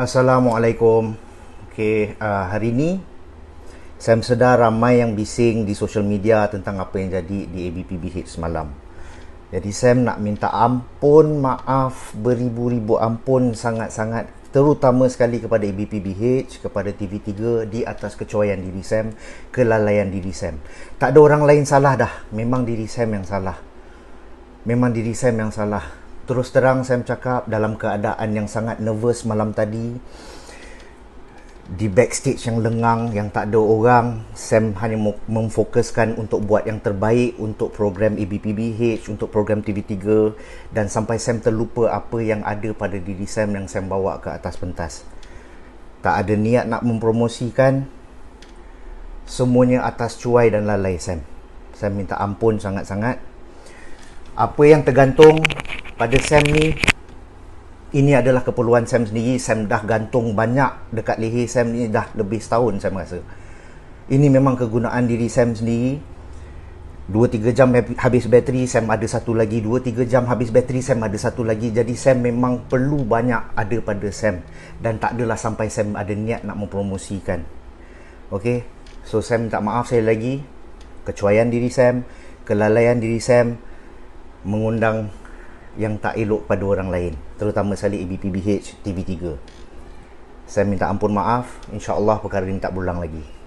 Assalamualaikum. Okey, uh, hari ini saya sedar ramai yang bising di social media tentang apa yang jadi di ABPBH semalam. Jadi saya nak minta ampun, maaf beribu-ribu ampun sangat-sangat terutama sekali kepada ABPBH, kepada TV3 di atas kecuaian diri Sam, kelalaian diri Sam. Tak ada orang lain salah dah, memang diri Sam yang salah. Memang diri Sam yang salah terus terang Sam cakap dalam keadaan yang sangat nervous malam tadi di backstage yang lengang yang tak ada orang Sam hanya memfokuskan untuk buat yang terbaik untuk program EBPBH untuk program TV3 dan sampai Sam terlupa apa yang ada pada diri Sam yang Sam bawa ke atas pentas tak ada niat nak mempromosikan semuanya atas cuai dan lalai Sam Sam minta ampun sangat-sangat apa yang tergantung pada Sam ni ini adalah keperluan Sam sendiri Sam dah gantung banyak dekat leher Sam ni dah lebih setahun Sam rasa ini memang kegunaan diri Sam sendiri 2-3 jam habis bateri Sam ada satu lagi 2-3 jam habis bateri Sam ada satu lagi jadi Sam memang perlu banyak ada pada Sam dan tak adalah sampai Sam ada niat nak mempromosikan ok so Sam tak maaf saya lagi kecuaian diri Sam kelalaian diri Sam mengundang yang tak elok pada orang lain terutama salik ABPBH TV3 saya minta ampun maaf insyaAllah perkara ini tak berulang lagi